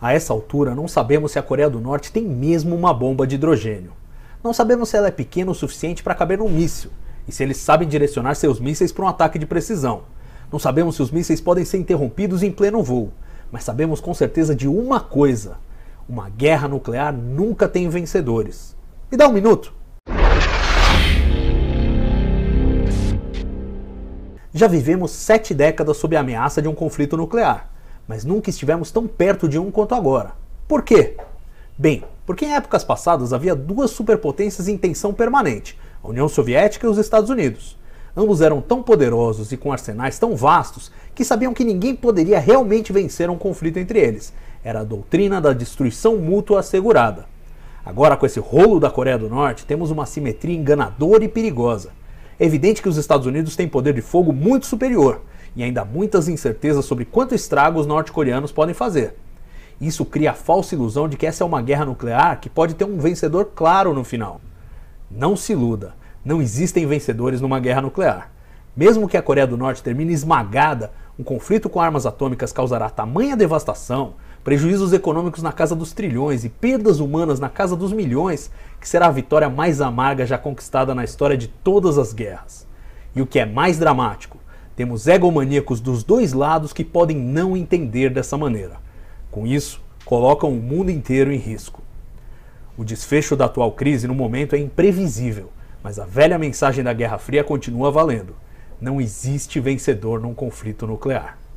A essa altura, não sabemos se a Coreia do Norte tem mesmo uma bomba de hidrogênio. Não sabemos se ela é pequena o suficiente para caber num míssil e se eles sabem direcionar seus mísseis para um ataque de precisão. Não sabemos se os mísseis podem ser interrompidos em pleno voo, mas sabemos com certeza de uma coisa: uma guerra nuclear nunca tem vencedores. Me dá um minuto. Já vivemos sete décadas sob a ameaça de um conflito nuclear mas nunca estivemos tão perto de um quanto agora. Por quê? Bem, porque em épocas passadas havia duas superpotências em tensão permanente, a União Soviética e os Estados Unidos. Ambos eram tão poderosos e com arsenais tão vastos que sabiam que ninguém poderia realmente vencer um conflito entre eles. Era a doutrina da destruição mútua assegurada. Agora, com esse rolo da Coreia do Norte, temos uma simetria enganadora e perigosa. É evidente que os Estados Unidos têm poder de fogo muito superior, e ainda muitas incertezas sobre quanto estrago os norte-coreanos podem fazer. Isso cria a falsa ilusão de que essa é uma guerra nuclear que pode ter um vencedor claro no final. Não se iluda, não existem vencedores numa guerra nuclear. Mesmo que a Coreia do Norte termine esmagada, um conflito com armas atômicas causará tamanha devastação, prejuízos econômicos na casa dos trilhões e perdas humanas na casa dos milhões, que será a vitória mais amarga já conquistada na história de todas as guerras. E o que é mais dramático, temos egomaníacos dos dois lados que podem não entender dessa maneira. Com isso, colocam o mundo inteiro em risco. O desfecho da atual crise no momento é imprevisível, mas a velha mensagem da Guerra Fria continua valendo. Não existe vencedor num conflito nuclear.